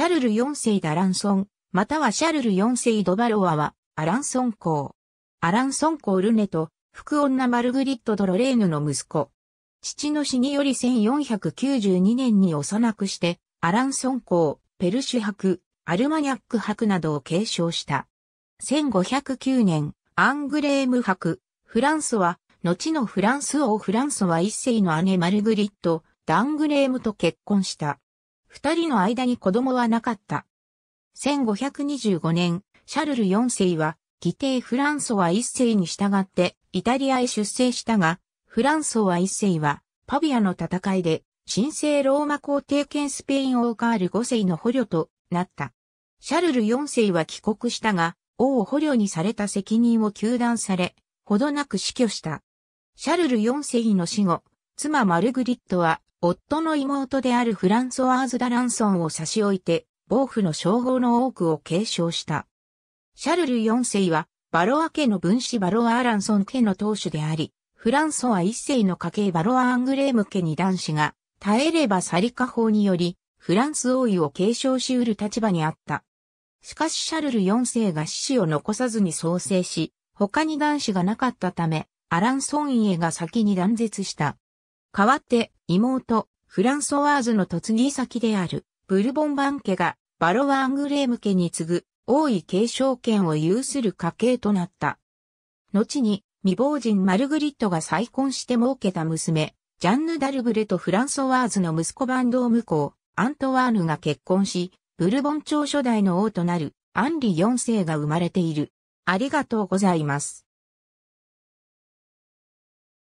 シャルル4世ダランソン、またはシャルル4世ドバロワは、アランソン公。アランソン公ルネと、副女マルグリット・ドロレーヌの息子。父の死により1492年に幼くして、アランソン公、ペルシュ博、アルマニャック博などを継承した。1509年、アングレーム博、フランスは、後のフランス王フランスは一世の姉マルグリット、ダングレームと結婚した。二人の間に子供はなかった。1525年、シャルル4世は、義弟フランソワ1世に従ってイタリアへ出征したが、フランソワ1世は、パビアの戦いで、神聖ローマ皇帝兼スペイン王カール5世の捕虜となった。シャルル4世は帰国したが、王を捕虜にされた責任を求断され、ほどなく死去した。シャルル4世の死後、妻マルグリットは夫の妹であるフランソワーズ・ダランソンを差し置いて、暴府の称号の多くを継承した。シャルル4世は、バロア家の分子バロア・アランソン家の当主であり、フランソワ1世の家系バロア・アングレーム家に男子が、耐えればサリカ法により、フランス王位を継承し得る立場にあった。しかしシャルル4世が死子を残さずに創生し、他に男子がなかったため、アランソン家が先に断絶した。代わって妹、フランソワーズの嫁ぎ先である、ブルボンバン家が、バロワ・アングレーム家に次ぐ、王位継承権を有する家系となった。後に、未亡人マルグリットが再婚して儲けた娘、ジャンヌ・ダルブレとフランソワーズの息子バンドー向こう、アントワーヌが結婚し、ブルボン朝初代の王となる、アンリ4世が生まれている。ありがとうございます。